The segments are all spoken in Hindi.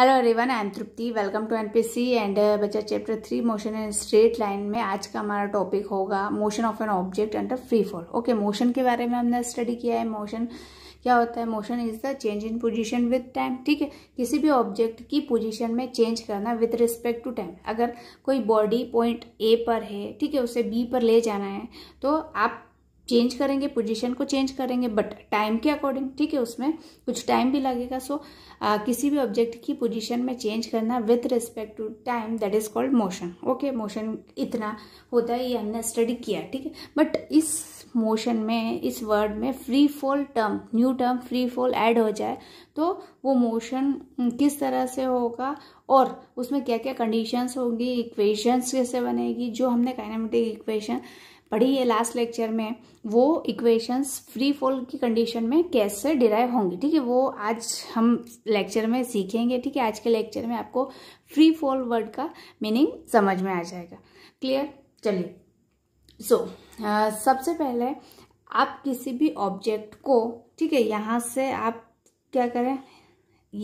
Hello everyone I am Tripti welcome to NPC and बच्चा chapter three motion in straight line में आज का हमारा टॉपिक होगा motion of an object under free fall okay motion के बारे में हमने स्टडी किया है मोशन क्या होता है motion is the change in position with time ठीक है किसी भी ऑब्जेक्ट की पोजीशन में चेंज करना विद रिस्पेक्ट टू टाइम अगर कोई बॉडी पॉइंट ए पर है ठीक है उसे बी पर ले जाना है तो आप चेंज करेंगे पोजीशन को चेंज करेंगे बट टाइम के अकॉर्डिंग ठीक है उसमें कुछ टाइम भी लगेगा सो so, किसी भी ऑब्जेक्ट की पोजीशन में चेंज करना with respect to time that is called motion okay motion इतना होता है ये हमने स्टडी किया ठीक है बट इस मोशन में इस वर्ड में free fall term new term free fall add हो जाए तो वो मोशन किस तरह से होगा और उसमें क्या क्या कंडीशंस होंगी इक्वेशंस कैसे बनेगी जो हमने काइनामेटिक इक्वेशन पढ़ी है लास्ट लेक्चर में वो इक्वेशंस फ्री फॉल की कंडीशन में कैसे डिराइव होंगी ठीक है वो आज हम लेक्चर में सीखेंगे ठीक है आज के लेक्चर में आपको फ्री फॉल वर्ड का मीनिंग समझ में आ जाएगा क्लियर चलिए सो so, सबसे पहले आप किसी भी ऑब्जेक्ट को ठीक है यहाँ से आप क्या करें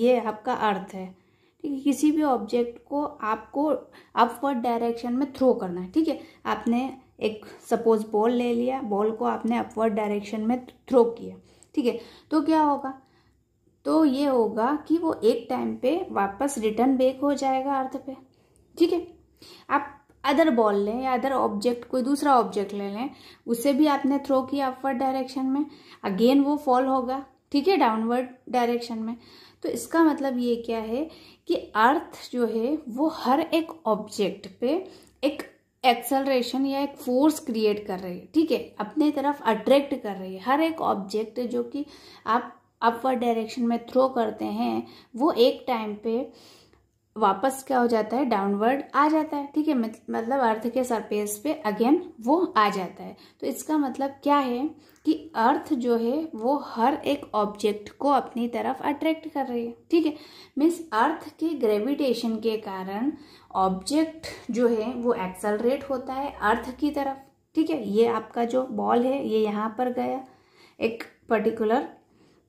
ये आपका अर्थ है ठीक है किसी भी ऑब्जेक्ट को आपको अपवर्ड डायरेक्शन में थ्रो करना है ठीक है आपने एक सपोज बॉल ले लिया बॉल को आपने अपवर्ड डायरेक्शन में थ्रो किया ठीक है तो क्या होगा तो ये होगा कि वो एक टाइम पे वापस रिटर्न बेक हो जाएगा अर्थ पे ठीक है आप अदर बॉल लें या अदर ऑब्जेक्ट कोई दूसरा ऑब्जेक्ट ले लें उसे भी आपने थ्रो किया अपवर्ड डायरेक्शन में अगेन वो फॉल होगा ठीक है डाउनवर्ड डायरेक्शन में तो इसका मतलब ये क्या है कि अर्थ जो है वो हर एक ऑब्जेक्ट पे एक एक्सलरेशन या एक फोर्स क्रिएट कर रही है ठीक है अपने तरफ अट्रैक्ट कर रही है हर एक ऑब्जेक्ट जो कि आप अपवर्ड डायरेक्शन में थ्रो करते हैं वो एक टाइम पे वापस क्या हो जाता है डाउनवर्ड आ जाता है ठीक है मतलब अर्थ के सरफेस पे अगेन वो आ जाता है तो इसका मतलब क्या है कि अर्थ जो है वो हर एक ऑब्जेक्ट को अपनी तरफ अट्रैक्ट कर रही है ठीक है मीन्स अर्थ के ग्रेविटेशन के कारण ऑब्जेक्ट जो है वो एक्सलरेट होता है अर्थ की तरफ ठीक है ये आपका जो बॉल है ये यहाँ पर गया एक पर्टिकुलर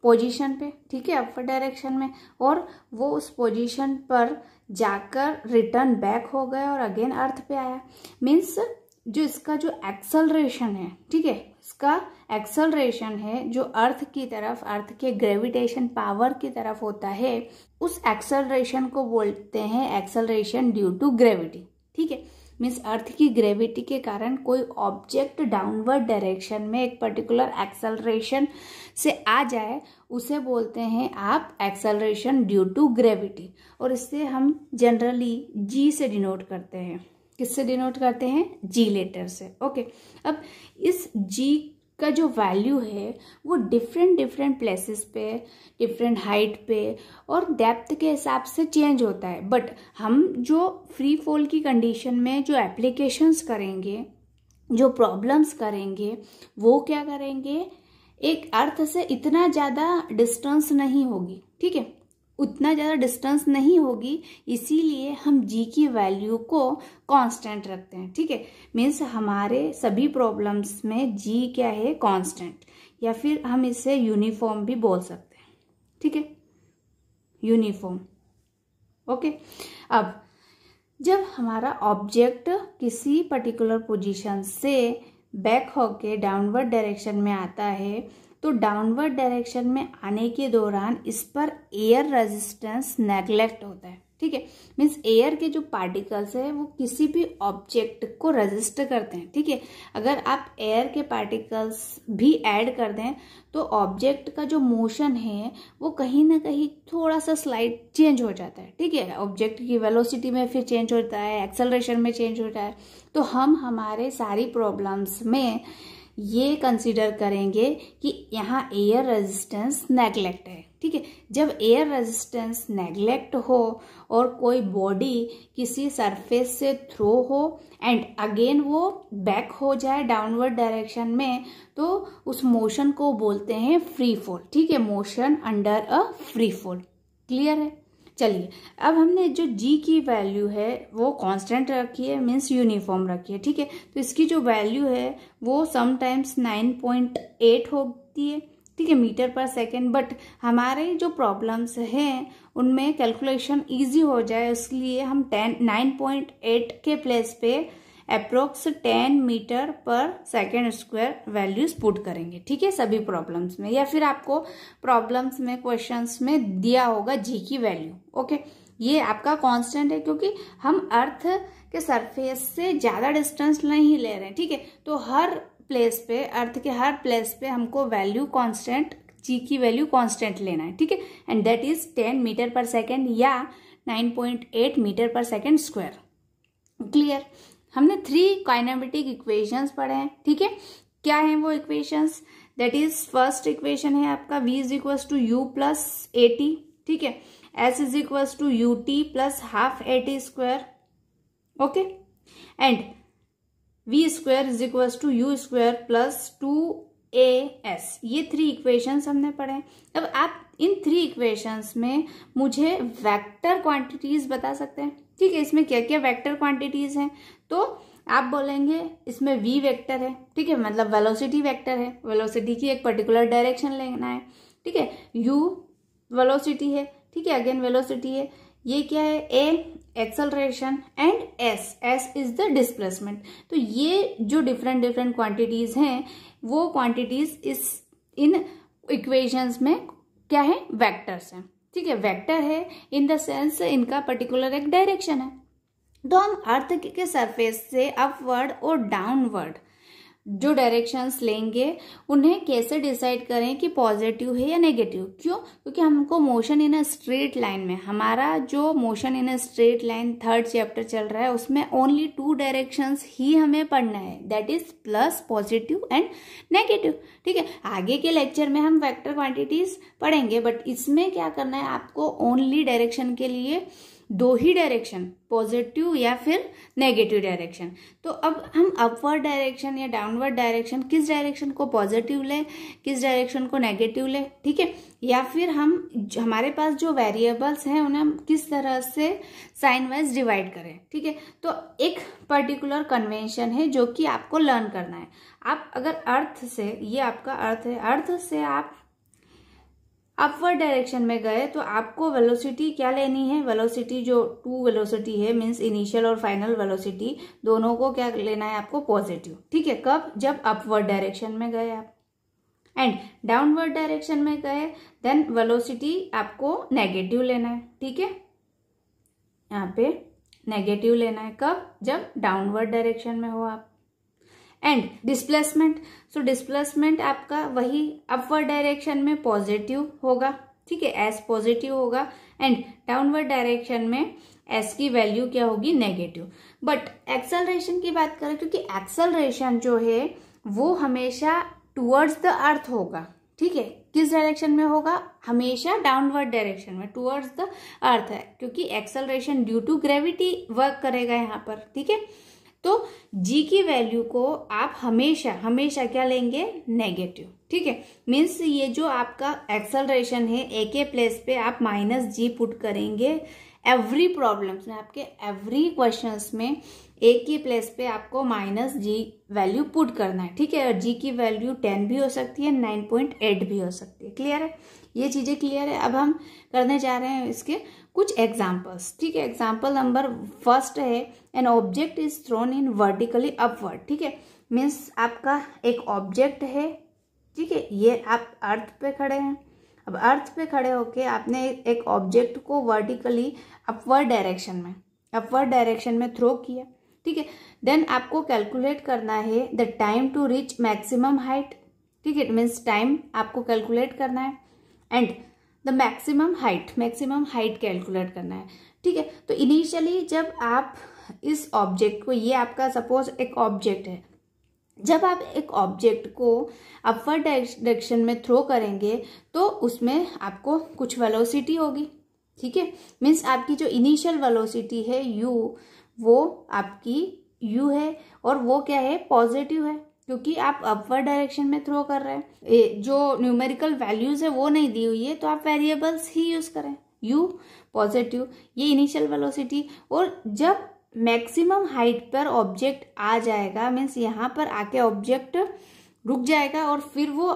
पोजीशन पे ठीक है अपर डायरेक्शन में और वो उस पोजीशन पर जाकर रिटर्न बैक हो गया और अगेन अर्थ पे आया मीन्स जो इसका जो एक्सलरेशन है ठीक है इसका एक्सलरेशन है जो अर्थ की तरफ अर्थ के ग्रेविटेशन पावर की तरफ होता है उस एक्सलरेशन को बोलते हैं एक्सलरेशन ड्यू टू ग्रेविटी ठीक है मीन्स अर्थ की ग्रेविटी के कारण कोई ऑब्जेक्ट डाउनवर्ड डायरेक्शन में एक पर्टिकुलर एक्सलरेशन से आ जाए उसे बोलते हैं आप एक्सलरेशन ड्यू टू ग्रेविटी और इससे हम जनरली जी से डिनोट करते हैं किससे डिनोट करते हैं जी लेटर से ओके अब इस जी का जो वैल्यू है वो डिफरेंट डिफरेंट प्लेसेस पे डिफरेंट हाइट पे और डेप्थ के हिसाब से चेंज होता है बट हम जो फ्री फॉल की कंडीशन में जो एप्लीकेशंस करेंगे जो प्रॉब्लम्स करेंगे वो क्या करेंगे एक अर्थ से इतना ज़्यादा डिस्टेंस नहीं होगी ठीक है उतना ज़्यादा डिस्टेंस नहीं होगी इसीलिए हम जी की वैल्यू को कांस्टेंट रखते हैं ठीक है मीन्स हमारे सभी प्रॉब्लम्स में जी क्या है कांस्टेंट या फिर हम इसे यूनिफॉर्म भी बोल सकते हैं ठीक है यूनिफॉर्म ओके अब जब हमारा ऑब्जेक्ट किसी पर्टिकुलर पोजीशन से बैक होके डाउनवर्ड डायरेक्शन में आता है तो डाउनवर्ड डायरेक्शन में आने के दौरान इस पर एयर रेजिस्टेंस नेग्लेक्ट होता है ठीक है मीन्स एयर के जो पार्टिकल्स है वो किसी भी ऑब्जेक्ट को रजिस्ट करते हैं ठीक है अगर आप एयर के पार्टिकल्स भी ऐड कर दें तो ऑब्जेक्ट का जो मोशन है वो कहीं ना कहीं थोड़ा सा स्लाइड चेंज हो जाता है ठीक है ऑब्जेक्ट की वेलोसिटी में फिर चेंज होता है एक्सेलरेशन में चेंज होता है तो हम हमारे सारी प्रॉब्लम्स में ये कंसिडर करेंगे कि यहाँ एयर रेजिस्टेंस नेगलेक्ट है ठीक है जब एयर रेजिस्टेंस नेगलेक्ट हो और कोई बॉडी किसी सरफेस से थ्रो हो एंड अगेन वो बैक हो जाए डाउनवर्ड डायरेक्शन में तो उस मोशन को बोलते हैं फ्री फॉल ठीक है motion under a free fall clear है चलिए अब हमने जो जी की वैल्यू है वो कांस्टेंट रखी है मीन्स यूनिफॉर्म रखी है ठीक है तो इसकी जो वैल्यू है वो समटाइम्स नाइन पॉइंट एट होती है ठीक है मीटर पर सेकेंड बट हमारे जो प्रॉब्लम्स हैं उनमें कैलकुलेशन इजी हो जाए इसलिए हम टेन नाइन पॉइंट एट के प्लेस पे approx 10 metre per second square values put करेंगे ठीक है सभी प्रॉब्लम्स में या फिर आपको प्रॉब्लम्स में क्वेश्चंस में दिया होगा जी की वैल्यू ओके ये आपका कांस्टेंट है क्योंकि हम अर्थ के सरफेस से ज़्यादा डिस्टेंस नहीं ले रहे हैं ठीक है तो हर प्लेस पे अर्थ के हर प्लेस पे हमको वैल्यू कांस्टेंट जी की वैल्यू कांस्टेंट लेना है ठीक है and that is ten metre per second या eight metre per second square clear हमने थ्री काइनामेटिक इक्वेशंस पढ़े हैं ठीक है क्या है वो equations that is first equation है आपका v is equal to u plus a t ठीक है s is equal to u t plus half a t square okay and v square is equal to u square plus two a s ये थ्री इक्वेशंस हमने पढ़े अब आप इन थ्री इक्वेशंस में मुझे वेक्टर क्वांटिटीज बता सकते हैं ठीक है इसमें क्या क्या वेक्टर क्वांटिटीज हैं तो आप बोलेंगे इसमें वी वेक्टर है ठीक है मतलब वेलोसिटी वेक्टर है वेलोसिटी की एक पर्टिकुलर डायरेक्शन लेना है ठीक है यू वेलोसिटी है ठीक है अगेन वेलोसिटी है ये क्या है a acceleration and s s is the displacement तो ये जो डिफरेंट डिफरेंट क्वांटिटीज हैं वो क्वांटिटीज इस इन इक्वेशंस में क्या है वेक्टर्स हैं ठीक है वेक्टर है इन द सेंस इनका पर्टिकुलर एक डायरेक्शन है तो हम अर्थ के सरफेस से अपवर्ड और डाउनवर्ड जो डायरेक्शंस लेंगे उन्हें कैसे डिसाइड करें कि पॉजिटिव है या नेगेटिव क्यों क्योंकि हमको motion in a straight line में हमारा जो motion in a straight line third chapter चल रहा है उसमें ओनली टू डायरेक्शंस ही हमें पढ़ना है that is plus positive and negative ठीक है आगे के लेक्चर में हम वैक्टर क्वांटिटीज पढ़ेंगे बट इसमें क्या करना है आपको ओनली डायरेक्शन के लिए दो ही डायरेक्शन पॉजिटिव या फिर नेगेटिव डायरेक्शन तो अब हम अपवर्ड डायरेक्शन या डाउनवर्ड डायरेक्शन किस डायरेक्शन को पॉजिटिव ले किस डायरेक्शन को नेगेटिव ले ठीक है या फिर हम हमारे पास जो वेरिएबल्स हैं उन्हें हम किस तरह से साइन वाइज डिवाइड करें ठीक है तो एक पर्टिकुलर कन्वेंशन है जो कि आपको लर्न करना है आप अगर अर्थ से ये आपका अर्थ है अर्थ से आप अपवर्ड डायरेक्शन में गए तो आपको वेलोसिटी क्या लेनी है वेलोसिटी जो टू वेलोसिटी है मींस इनिशियल और फाइनल वेलोसिटी दोनों को क्या लेना है आपको पॉजिटिव ठीक है कब जब अपवर्ड डायरेक्शन में गए आप एंड डाउनवर्ड डायरेक्शन में गए देन वेलोसिटी आपको नेगेटिव लेना है ठीक है यहाँ पे नेगेटिव लेना है कब जब डाउनवर्ड डायरेक्शन में हो आप एंड डिस्प्लेसमेंट सो डिस्प्लेसमेंट आपका वही अपवर्ड डायरेक्शन में पॉजिटिव होगा ठीक है एस पॉजिटिव होगा एंड डाउनवर्ड डायरेक्शन में एस की वैल्यू क्या होगी नेगेटिव बट एक्सलरेशन की बात करें क्योंकि एक्सलरेशन जो है वो हमेशा टूवर्ड्स द अर्थ होगा ठीक है किस डायरेक्शन में होगा हमेशा डाउनवर्ड डायरेक्शन में टूवर्ड्स द अर्थ है क्योंकि acceleration due to gravity work करेगा यहां पर ठीक है तो जी की वैल्यू को आप हमेशा हमेशा क्या लेंगे नेगेटिव ठीक है मीन्स ये जो आपका एक्सलरेशन है ए के प्लेस पे आप माइनस जी पुट करेंगे एवरी प्रॉब्लम्स में आपके एवरी क्वेश्चंस में ए के प्लेस पे आपको माइनस जी वैल्यू पुट करना है ठीक है और जी की वैल्यू टेन भी हो सकती है नाइन पॉइंट एट भी हो सकती है क्लियर है ये चीज़ें क्लियर है अब हम करने जा रहे हैं इसके कुछ एग्जाम्पल्स ठीक है एग्जाम्पल नंबर फर्स्ट है an object is thrown in vertically upward ठीक है मीन्स आपका एक ऑब्जेक्ट है ठीक है ये आप अर्थ पे खड़े हैं अब अर्थ पे खड़े होके आपने एक ऑब्जेक्ट को वर्टिकली अपवर्ड डायरेक्शन में अपवर्ड डायरेक्शन में थ्रो किया ठीक है देन आपको कैलकुलेट करना है the time to reach maximum height ठीक है मीन्स टाइम आपको कैलकुलेट करना है and the maximum height maximum height calculate करना है ठीक है तो इनिशियली जब आप इस ऑब्जेक्ट को ये आपका सपोज एक ऑब्जेक्ट है जब आप एक ऑब्जेक्ट को अपवर्ड डायरेक्शन में थ्रो करेंगे तो उसमें आपको कुछ वेलोसिटी होगी ठीक है मीन्स आपकी जो इनिशियल वेलोसिटी है यू वो आपकी यू है और वो क्या है पॉजिटिव है क्योंकि आप अपवर्ड डायरेक्शन में थ्रो कर रहे हैं जो न्यूमेरिकल वैल्यूज है वो नहीं दी हुई है तो आप वेरिएबल्स ही यूज करें यू पॉजिटिव ये इनिशियल वेलोसिटी और जब मैक्सिमम हाइट पर ऑब्जेक्ट आ जाएगा मीन्स यहाँ पर आके ऑब्जेक्ट रुक जाएगा और फिर वो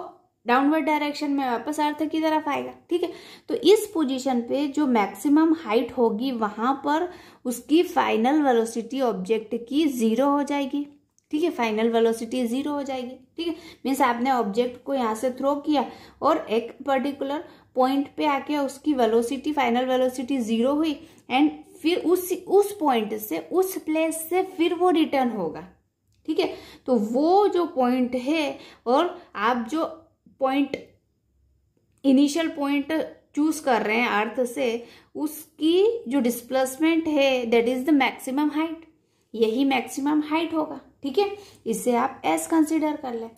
डाउनवर्ड डायरेक्शन में वापस अर्थ की तरफ आएगा ठीक है तो इस पोजीशन पे जो मैक्सिमम हाइट होगी वहां पर उसकी फाइनल वेलोसिटी ऑब्जेक्ट की जीरो हो जाएगी ठीक है फाइनल वेलोसिटी जीरो हो जाएगी ठीक है मीन्स आपने ऑब्जेक्ट को यहाँ से थ्रो किया और एक पर्टिकुलर पॉइंट पे आके उसकी वेलोसिटी फाइनल वेलोसिटी जीरो हुई एंड फिर उस उस पॉइंट से उस प्लेस से फिर वो रिटर्न होगा ठीक है तो वो जो पॉइंट है और आप जो पॉइंट इनिशियल पॉइंट चूज कर रहे हैं अर्थ से उसकी जो डिस्प्लेसमेंट है that is the maximum height यही मैक्सिमम हाइट होगा ठीक है इसे आप एस कंसिडर कर लें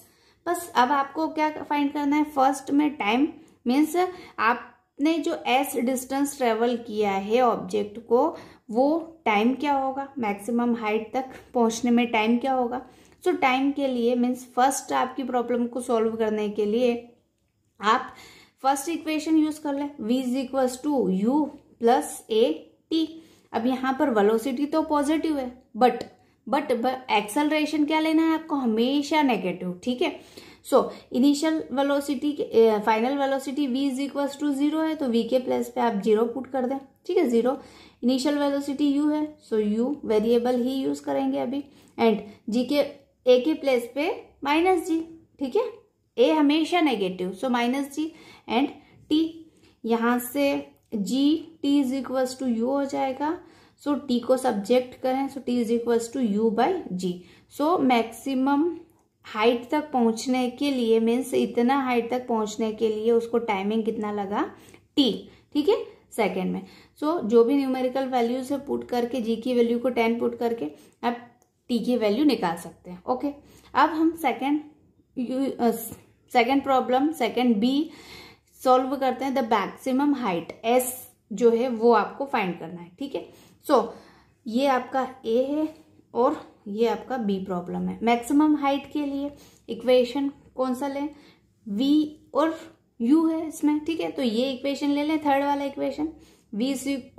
बस अब आपको क्या फाइंड करना है फर्स्ट में टाइम मीन्स आपने जो एस डिस्टेंस ट्रेवल किया है ऑब्जेक्ट को वो टाइम क्या होगा मैक्सिमम हाइट तक पहुंचने में टाइम क्या होगा सो so, टाइम के लिए मीन्स फर्स्ट आपकी प्रॉब्लम को सॉल्व करने के लिए आप फर्स्ट इक्वेशन यूज कर लें v is equal to u plus a t अब यहाँ पर वेलोसिटी तो पॉजिटिव है बट बट एक्सलरेशन क्या लेना है आपको हमेशा नेगेटिव ठीक है so initial velocity final velocity v is equal to zero है तो v के प्लेस पे आप जीरो पुट कर दें ठीक है जीरो इनिशियल वेलोसिटी u है सो u वेरिएबल ही यूज करेंगे अभी एंड g के a के प्लेस पे माइनस जी ठीक है ए हमेशा negative so minus g and t यहां से g t is equal to u हो जाएगा सो टी को सब्जेक्ट करें so t is equals to u by g so maximum height तक पहुंचने के लिए मीन्स इतना हाइट तक पहुंचने के लिए उसको टाइमिंग कितना लगा टी ठीक है सेकेंड में सो so, जो भी न्यूमेरिकल वैल्यूज है पुट करके जी की वैल्यू को टेन पुट करके आप टी की वैल्यू निकाल सकते हैं ओके okay. अब हम second second problem second b solve करते हैं द मैक्सिमम हाइट एस जो है वो आपको फाइंड करना है ठीक है सो so, ये आपका ए है और ये आपका बी प्रॉब्लम है मैक्सिमम हाइट के लिए इक्वेशन कौन सा लें वी और यू है इसमें ठीक है तो ये इक्वेशन ले लें थर्ड वाला equation v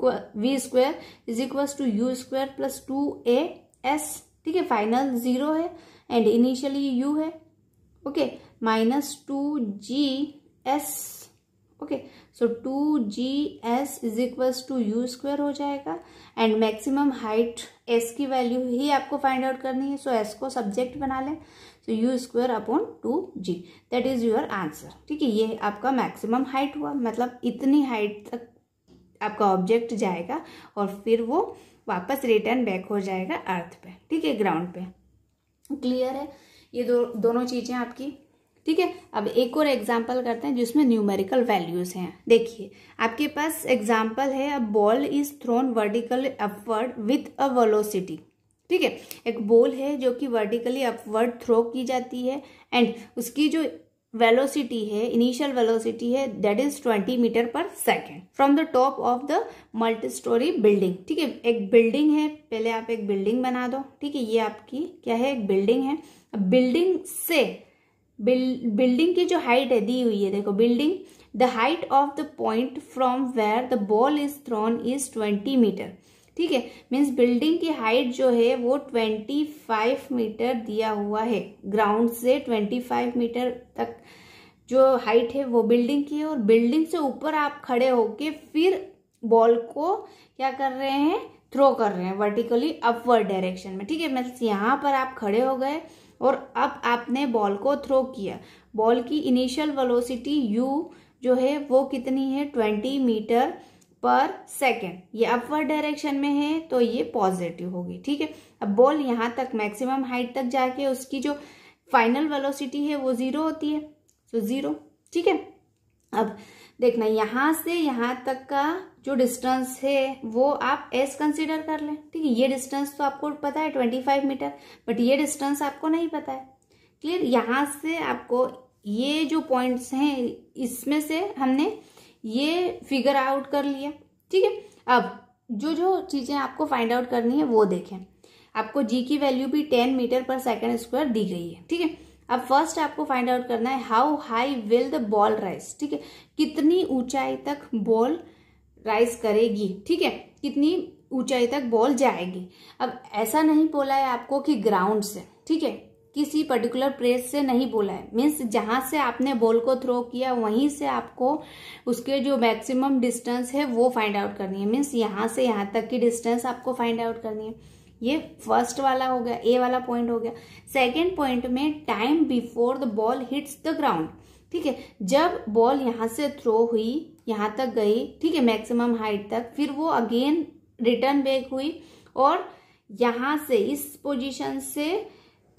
v square is equal to u square plus two a s ठीक है फाइनल जीरो है एंड इनिशियली यू है okay minus two g s okay so two g s is equals to u square हो जाएगा एंड मैक्सिमम हाइट एस की वैल्यू ही आपको फाइंड आउट करनी है सो so एस को सब्जेक्ट बना लें so u square upon two g that is your answer ठीक है ये आपका मैक्सिमम हाइट हुआ मतलब इतनी हाइट तक आपका ऑब्जेक्ट जाएगा और फिर वो वापस रिटर्न बैक हो जाएगा अर्थ पे ठीक है ग्राउंड पे क्लियर है ये दो दोनों चीज़ें आपकी ठीक है अब एक और एग्जाम्पल करते हैं जिसमें न्यूमेरिकल वैल्यूज हैं देखिए आपके पास एग्जाम्पल है अब ball is thrown vertical upward with a velocity ठीक है एक बॉल है जो कि वर्टिकली अपवर्ड थ्रो की जाती है एंड उसकी जो वेलोसिटी है इनिशियल वेलोसिटी है that is twenty metre per second from the top of the multi storey building ठीक है एक बिल्डिंग है पहले आप एक बिल्डिंग बना दो ठीक है ये आपकी क्या है एक बिल्डिंग है बिल्डिंग से बिल्डिंग की जो हाइट है दी हुई है देखो building the height of the point from where the ball is thrown is twenty metre ठीक है मीन्स बिल्डिंग की हाइट जो है वो ट्वेंटी फाइव मीटर दिया हुआ है ग्राउंड से ट्वेंटी फाइव मीटर तक जो हाइट है वो बिल्डिंग की है और बिल्डिंग से ऊपर आप खड़े होके फिर बॉल को क्या कर रहे हैं थ्रो कर रहे हैं वर्टिकली अपवर्ड डायरेक्शन में ठीक है मीन्स यहाँ पर आप खड़े हो गए और अब आपने बॉल को थ्रो किया बॉल की इनिशियल वेलोसिटी यू जो है वो कितनी है ट्वेंटी मीटर पर सेकेंड ये अपवर्ड डायरेक्शन में है तो ये पॉजिटिव होगी ठीक है अब बॉल यहाँ तक मैक्सिमम हाइट तक जाके उसकी जो फाइनल वेलोसिटी है वो ज़ीरो होती है सो ज़ीरो ठीक है अब देखना यहाँ से यहाँ तक का जो डिस्टेंस है वो आप एस कंसिडर कर लें ठीक है ये डिस्टेंस तो आपको पता है ट्वेंटी फाइव मीटर बट ये डिस्टेंस आपको नहीं पता है क्लियर यहाँ से आपको ये जो पॉइंट्स हैं इसमें से हमने ये फिगर आउट कर लिया ठीक है अब जो जो चीज़ें आपको फाइंड आउट करनी है वो देखें आपको जी की वैल्यू भी ten metre per second square दी गई है ठीक है अब फर्स्ट आपको फाइंड आउट करना है how high will the ball rise ठीक है कितनी ऊंचाई तक बॉल राइस करेगी ठीक है कितनी ऊंचाई तक बॉल जाएगी अब ऐसा नहीं बोला है आपको कि ग्राउंड से ठीक है किसी पर्टिकुलर प्लेस से नहीं बोला है मीन्स जहाँ से आपने बॉल को थ्रो किया वहीं से आपको उसके जो मैक्सिमम डिस्टेंस है वो फाइंड आउट करनी है मीन्स यहाँ से यहाँ तक की डिस्टेंस आपको फाइंड आउट करनी है ये फर्स्ट वाला हो गया ए वाला पॉइंट हो गया सेकेंड पॉइंट में time before the ball hits the ground ठीक है जब बॉल यहाँ से थ्रो हुई यहाँ तक गई ठीक है मैक्सिमम हाइट तक फिर वो अगेन रिटर्न बैक हुई और यहाँ से इस पोजीशन से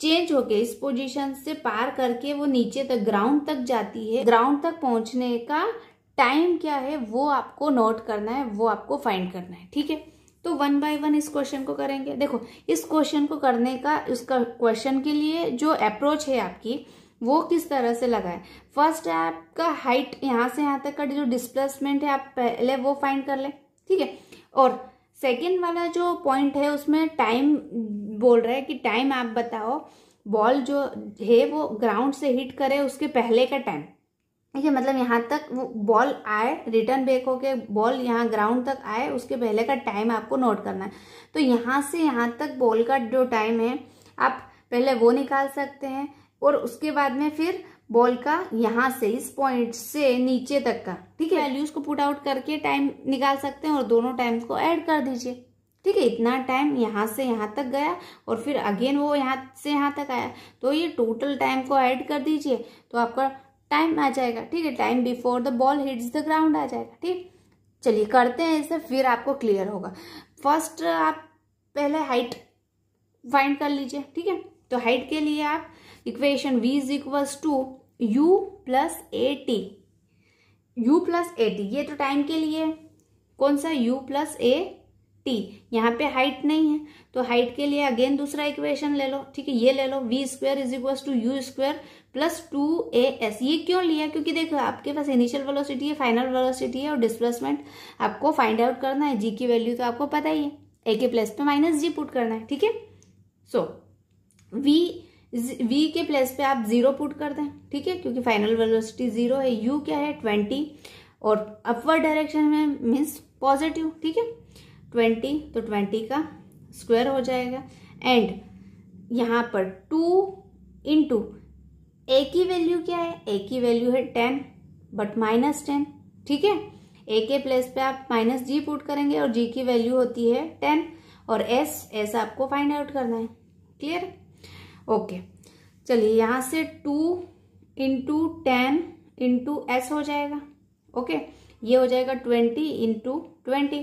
चेंज होके इस पोजीशन से पार करके वो नीचे तक ग्राउंड तक जाती है ग्राउंड तक पहुंचने का टाइम क्या है वो आपको नोट करना है वो आपको फाइंड करना है ठीक है तो वन बाय वन इस क्वेश्चन को करेंगे देखो इस क्वेश्चन को करने का उसका क्वेश्चन के लिए जो अप्रोच है आपकी वो किस तरह से लगाए फर्स्ट है आपका हाइट यहाँ से यहाँ तक का जो डिस्प्लेसमेंट है आप पहले वो फाइंड कर लें ठीक है और सेकेंड वाला जो पॉइंट है उसमें टाइम बोल रहा है कि टाइम आप बताओ बॉल जो है वो ग्राउंड से हिट करे उसके पहले का टाइम ठीक है मतलब यहाँ तक वो बॉल आए रिटर्न बैक होके बॉल यहाँ ग्राउंड तक आए उसके पहले का टाइम आपको नोट करना है तो यहाँ से यहाँ तक बॉल का जो टाइम है आप पहले वो निकाल सकते हैं और उसके बाद में फिर बॉल का यहाँ से इस पॉइंट से नीचे तक का ठीक है वैल्यूज को पुट आउट करके टाइम निकाल सकते हैं और दोनों टाइम्स को ऐड कर दीजिए ठीक है इतना टाइम यहाँ से यहाँ तक गया और फिर अगेन वो यहाँ से यहाँ तक आया तो ये टोटल टाइम को ऐड कर दीजिए तो आपका टाइम आ जाएगा ठीक है time before the ball hits the ground आ जाएगा ठीक चलिए करते हैं इसे फिर आपको क्लियर होगा फर्स्ट आप पहले हाइट फाइंड कर लीजिए ठीक है तो हाइट के लिए आप equation v is equals to u plus a t u plus a t ये तो टाइम के लिए कौन सा यू प्लस ए टी यहाँ पे हाइट नहीं है तो हाइट के लिए अगेन दूसरा इक्वेशन ले लो ठीक है ये ले लो v square is equal to u square plus two a s ये क्यों लिया क्योंकि देखो आपके पास इनिशियल वेलोसिटी है फाइनल वेलोसिटी है और डिस्प्लेसमेंट आपको फाइंड आउट करना है जी की वैल्यू तो आपको पता ही है ए के प्लस पे माइनस जी पुट करना है ठीक है सो वी वी के प्लस पे आप जीरो पुट कर दें ठीक है क्योंकि फाइनल वेलोसिटी जीरो है यू क्या है ट्वेंटी और अपवर्ड डायरेक्शन में मीन्स पॉजिटिव ठीक है ट्वेंटी तो ट्वेंटी का स्क्वायर हो जाएगा एंड यहाँ पर टू इंटू ए की वैल्यू क्या है ए की वैल्यू है टेन बट माइनस टेन ठीक है ए के प्लेस पे आप माइनस जी पुट करेंगे और जी की वैल्यू होती है टेन और एस एस आपको फाइंड आउट करना है क्लियर ओके चलिए यहाँ से two into ten into s हो जाएगा ओके ये हो जाएगा ट्वेंटी इंटू ट्वेंटी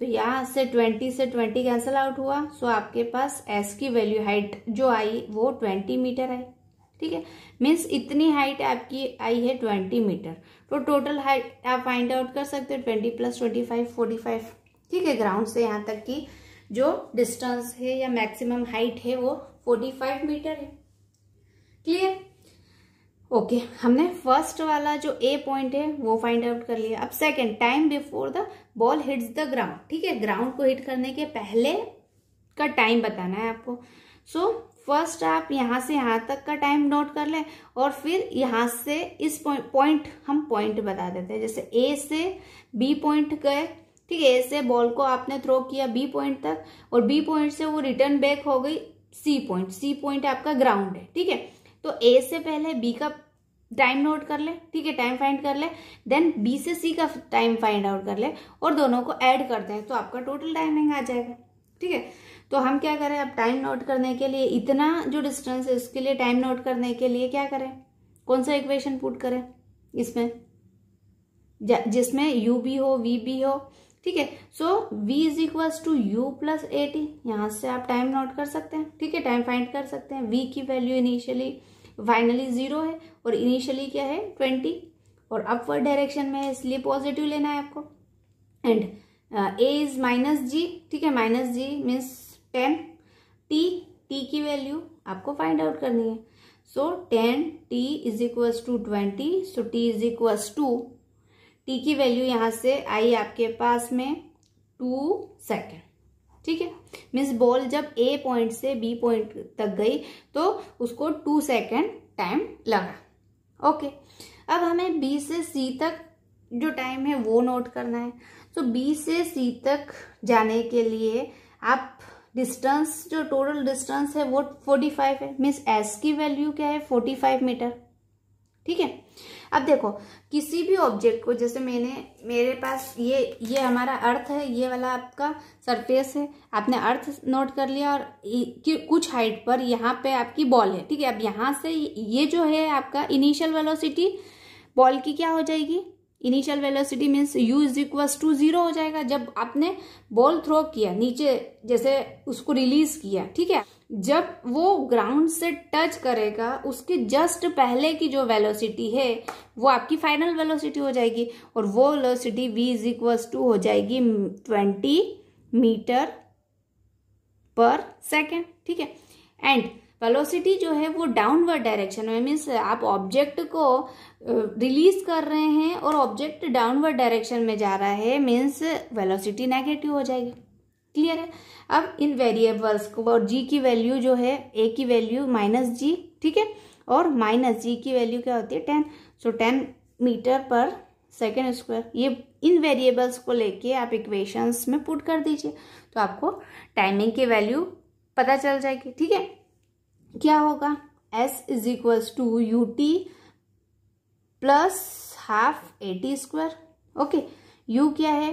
तो यहाँ से ट्वेंटी से ट्वेंटी कैंसिल आउट हुआ सो आपके पास एस की वैल्यू हाइट जो आई वो ट्वेंटी मीटर आई ठीक है मीन्स इतनी हाइट आपकी आई है ट्वेंटी मीटर तो टोटल हाइट आप फाइंड आउट कर सकते हो twenty plus twenty five forty five ठीक है ग्राउंड से यहाँ तक की जो डिस्टेंस है या मैक्सिमम हाइट है वो फोर्टी फाइव मीटर है क्लियर ओके okay, हमने फर्स्ट वाला जो ए पॉइंट है वो फाइंड आउट कर लिया अब second time before the ball hits the ground ठीक है ग्राउंड को हिट करने के पहले का टाइम बताना है आपको सो so, फर्स्ट आप यहां से यहां तक का टाइम नोट कर लें और फिर यहां से इस पॉइंट हम पॉइंट बता देते हैं जैसे ए से बी पॉइंट गए ठीक है ए से बॉल को आपने थ्रो किया बी पॉइंट तक और बी पॉइंट से वो रिटर्न बैक हो गई सी पॉइंट सी पॉइंट आपका ग्राउंड है ठीक है तो ए से पहले बी का टाइम नोट कर ले ठीक है टाइम फाइंड कर ले देन बी से सी का टाइम फाइंड आउट कर ले और दोनों को ऐड कर दें तो आपका टोटल टाइमिंग आ जाएगा ठीक है तो हम क्या करें अब टाइम नोट करने के लिए इतना जो डिस्टेंस है उसके लिए टाइम नोट करने के लिए क्या करें कौन सा इक्वेशन पुट करें इसमें जिसमें यू भी हो वी भी हो ठीक है so v is equals to u plus a t यहां से आप टाइम नोट कर सकते हैं ठीक है टाइम फाइंड कर सकते हैं वी की वैल्यू इनिशियली फाइनली जीरो है और इनिशियली क्या है ट्वेंटी और अपवर्ड डायरेक्शन में है इसलिए पॉजिटिव लेना है आपको and a is minus g ठीक है minus g means ten t t की वैल्यू आपको फाइंड आउट करनी है so ten t is equals to twenty so t is equals to t की वैल्यू यहां से आई आपके पास में टू सेकेंड ठीक है मिस बॉल जब ए पॉइंट से बी पॉइंट तक गई तो उसको टू सेकेंड टाइम लगा ओके अब हमें बी से सी तक जो टाइम है वो नोट करना है तो बी से सी तक जाने के लिए आप डिस्टेंस जो टोटल डिस्टेंस है वो 45 है मिस एस की वैल्यू क्या है 45 मीटर ठीक है अब देखो किसी भी ऑब्जेक्ट को जैसे मैंने मेरे पास ये ये हमारा अर्थ है ये वाला आपका सरफेस है आपने अर्थ नोट कर लिया और कि कुछ हाइट पर यहाँ पे आपकी बॉल है ठीक है अब यहाँ से ये जो है आपका इनिशियल वेलोसिटी बॉल की क्या हो जाएगी initial velocity means u is equal to zero हो जाएगा जब आपने बॉल थ्रो किया नीचे जैसे उसको रिलीज किया ठीक है जब वो ग्राउंड से टच करेगा उसके जस्ट पहले की जो वेलोसिटी है वो आपकी फाइनल वेलोसिटी हो जाएगी और वो velocity v is equals to हो जाएगी ट्वेंटी मीटर पर सेकेंड ठीक है एंड वेलोसिटी जो है वो डाउनवर्ड डायरेक्शन में मीन्स आप ऑब्जेक्ट को रिलीज uh, कर रहे हैं और ऑब्जेक्ट डाउनवर्ड डायरेक्शन में जा रहा है मीन्स वेलोसिटी नेगेटिव हो जाएगी क्लियर है अब इन वेरिएबल्स को और जी की वैल्यू जो है ए की वैल्यू माइनस जी ठीक है और माइनस जी की वैल्यू क्या होती है ten so ten metre per second square ये इन वेरिएबल्स को लेके आप इक्वेशंस में पुट कर दीजिए तो आपको टाइमिंग की वैल्यू पता चल जाएगी ठीक है क्या होगा s is equals to u t plus half a t square okay u क्या है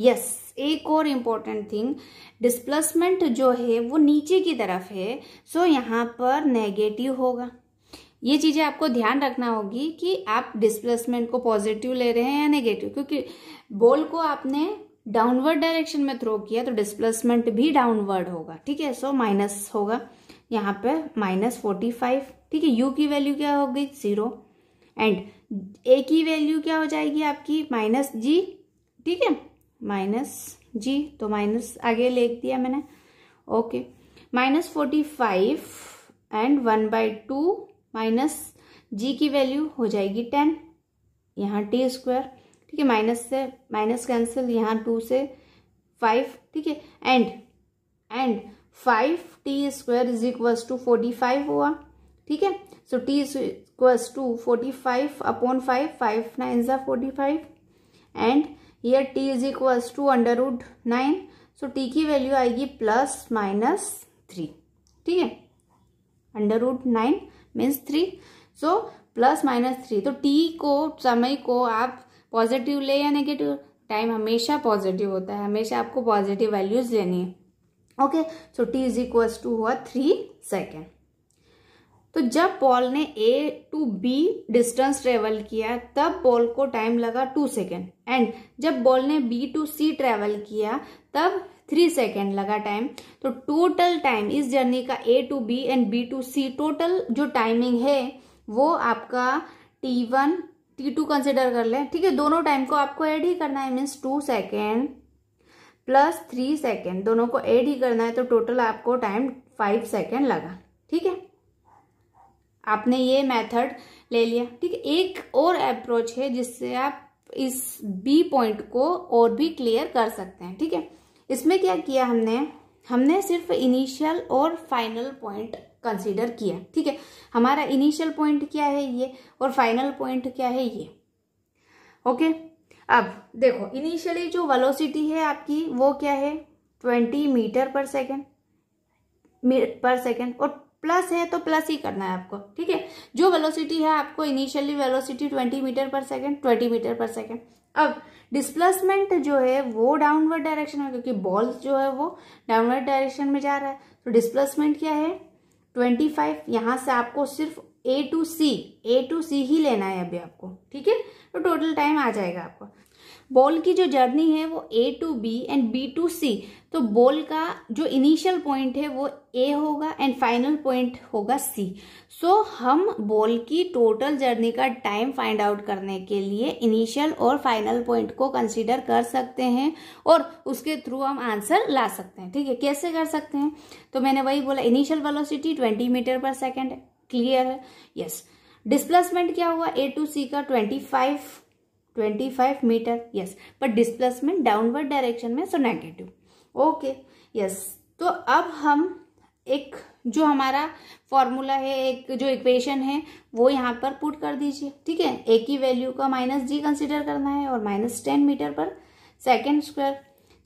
यस एक और इम्पोर्टेंट थिंग डिस्प्लेसमेंट जो है वो नीचे की तरफ है सो so यहाँ पर नेगेटिव होगा ये चीज़ें आपको ध्यान रखना होगी कि आप डिस्प्लेसमेंट को पॉजिटिव ले रहे हैं या नेगेटिव क्योंकि बॉल को आपने डाउनवर्ड डायरेक्शन में थ्रो किया तो डिस्प्लेसमेंट भी डाउनवर्ड होगा ठीक है सो माइनस होगा यहाँ पे माइनस फोर्टी फाइव ठीक है यू की वैल्यू क्या होगी ज़ीरो एंड ए की वैल्यू क्या हो जाएगी आपकी माइनस जी ठीक है माइनस जी तो माइनस आगे लिख दिया मैंने okay minus forty five and one by two minus g की वैल्यू हो जाएगी टेन यहाँ टी स्क्वायर ठीक है माइनस से माइनस कैंसिल यहाँ टू से फाइव ठीक है and and five t square is equals to forty five हुआ ठीक है so t equals to forty five upon five five nine ज़ा फोर्टी फाइव एंड ये t is equals to under root nine so t की वैल्यू आएगी प्लस माइनस थ्री ठीक है under root nine means three so plus minus three तो t को समय को आप पॉजिटिव ले या नेगेटिव टाइम हमेशा पॉजिटिव होता है हमेशा आपको पॉजिटिव वैल्यूज लेनी है okay so t is equals to हुआ थ्री सेकेंड तो जब बॉल ने A to B distance travel किया तब बॉल को टाइम लगा टू सेकेंड एंड जब बॉल ने बी टू सी ट्रेवल किया तब थ्री सेकेंड लगा टाइम तो टोटल टाइम इस जर्नी का A to B and B to C total जो टाइमिंग है वो आपका t one t two consider कर लें ठीक है दोनों टाइम को आपको ऐड ही करना है means two second plus three second दोनों को ऐड ही करना है तो टोटल आपको टाइम फाइव सेकेंड लगा ठीक है आपने ये मेथड ले लिया ठीक है एक और अप्रोच है जिससे आप इस बी पॉइंट को और भी क्लियर कर सकते हैं ठीक है इसमें क्या किया हमने हमने सिर्फ इनिशियल और फाइनल पॉइंट कंसीडर किया ठीक है हमारा इनिशियल पॉइंट क्या है ये और फाइनल पॉइंट क्या है ये ओके अब देखो इनिशियली जो वेलोसिटी है आपकी वो क्या है twenty metre per second per second और प्लस है तो प्लस ही करना है आपको ठीक है जो वेलोसिटी है आपको initially velocity 20 metre per second 20 metre per second अब डिस्प्लेसमेंट जो है वो डाउनवर्ड डायरेक्शन में क्योंकि बॉल जो है वो डाउनवर्ड डायरेक्शन में जा रहा है तो डिस्प्लेसमेंट क्या है 25 फाइव यहाँ से आपको सिर्फ ए टू सी ए टू सी ही लेना है अभी आपको ठीक है तो टोटल टाइम आ जाएगा आपको बॉल की जो जर्नी है वो A to B and B to C तो बॉल का जो इनिशियल पॉइंट है वो ए होगा एंड फाइनल पॉइंट होगा सी सो so, हम बॉल की टोटल जर्नी का टाइम फाइंड आउट करने के लिए इनिशियल और फाइनल पॉइंट को कंसीडर कर सकते हैं और उसके थ्रू हम आंसर ला सकते हैं ठीक है कैसे कर सकते हैं तो मैंने वही बोला initial velocity 20 metre per second clear है यस yes. डिस्प्लेसमेंट क्या हुआ ए टू सी का five 25 metre yes but displacement downward direction में सो नेगेटिव ओके यस तो अब हम एक जो हमारा फॉर्मूला है एक जो इक्वेशन है वो यहाँ पर पुट कर दीजिए ठीक है ए की वैल्यू का माइनस जी कंसिडर करना है और minus ten metre per second square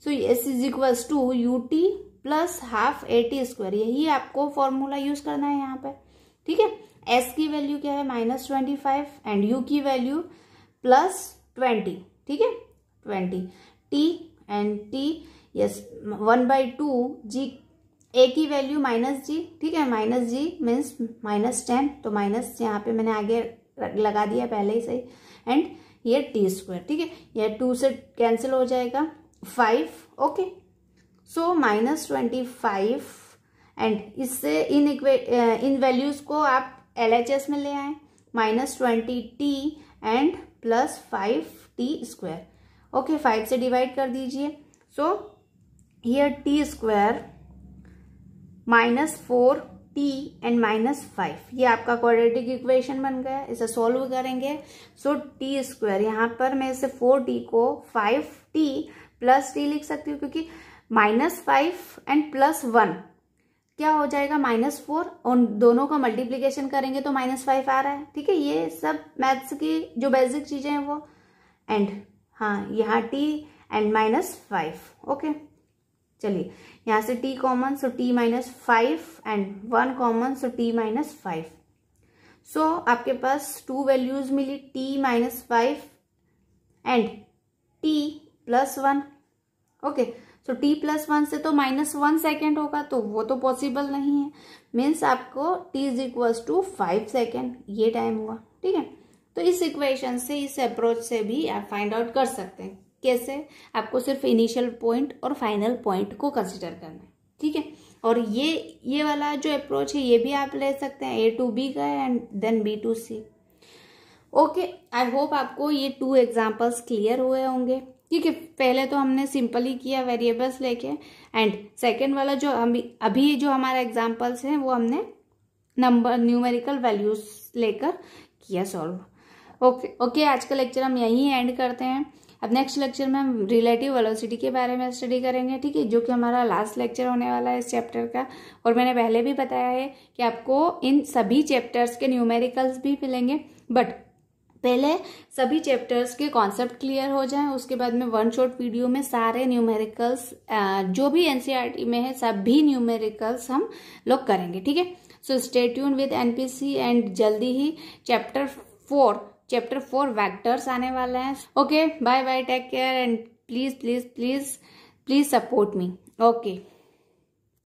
so s is equals to u t plus half a t square यही आपको फॉर्मूला यूज करना है यहाँ पर ठीक है एस की वैल्यू क्या है minus twenty five and u की वैल्यू प्लस ट्वेंटी ठीक है twenty t and t yes one by two g a की वैल्यू माइनस जी ठीक है minus g means minus ten तो माइनस यहाँ पे मैंने आगे लगा दिया पहले ही सही एंड ये टी स्क्वायर ठीक है यह टू से कैंसिल हो जाएगा five okay so minus twenty five and इससे इन uh, इन वैल्यूज़ को आप एल एच एस में ले आए minus twenty t and plus five t square okay five से डिवाइड कर दीजिए so here t square minus four t and minus five ये आपका क्वाड्रेटिक इक्वेशन बन गया इसे सॉल्व करेंगे सो टी स्क्वायर यहाँ पर मैं इसे फोर टी को फाइव टी प्लस टी लिख सकती हूँ क्योंकि minus five and plus one क्या हो जाएगा माइनस फोर और दोनों का मल्टीप्लीकेशन करेंगे तो माइनस फाइव आ रहा है ठीक है ये सब मैथ्स की जो बेसिक चीज़ें हैं वो एंड हाँ यहाँ t and minus five okay चलिए यहाँ से t common so t minus five and one common so t minus five so आपके पास टू वैल्यूज मिली t minus five and t plus one okay okay. तो टी प्लस वन से तो माइनस वन सेकेंड होगा तो वो तो पॉसिबल नहीं है मीन्स आपको t is equals to five second ये टाइम हुआ ठीक है तो इस इक्वेशन से इस अप्रोच से भी आप फाइंड आउट कर सकते हैं कैसे आपको सिर्फ इनिशियल पॉइंट और फाइनल पॉइंट को कंसिडर करना है ठीक है और ये ये वाला जो अप्रोच है ये भी आप ले सकते हैं ए टू बी का and then B to C okay I hope आपको ये टू एग्जाम्पल्स क्लियर हुए होंगे ठीक है पहले तो हमने सिंपली किया वेरिएबल्स लेके एंड सेकेंड वाला जो अभी अभी जो हमारा एग्जाम्पल्स हैं वो हमने नंबर न्यूमेरिकल वैल्यूज लेकर किया सॉल्व ओके ओके आज का लेक्चर हम यहीं एंड करते हैं अब नेक्स्ट लेक्चर में हम रिलेटिव वेलोसिटी के बारे में स्टडी करेंगे ठीक है जो कि हमारा लास्ट लेक्चर होने वाला है इस चैप्टर का और मैंने पहले भी बताया है कि आपको इन सभी चैप्टर्स के न्यूमेरिकल्स भी मिलेंगे बट पहले सभी चैप्टर्स के कॉन्सेप्ट क्लियर हो जाएं उसके बाद में वन शॉट वीडियो में सारे न्यूमेरिकल्स जो भी एनसीईआरटी e में है सभी न्यूमेरिकल्स हम लोग करेंगे ठीक है so stay tuned with NPC and जल्दी ही chapter four chapter four vectors आने वाला है okay bye bye take care and please please please please support me okay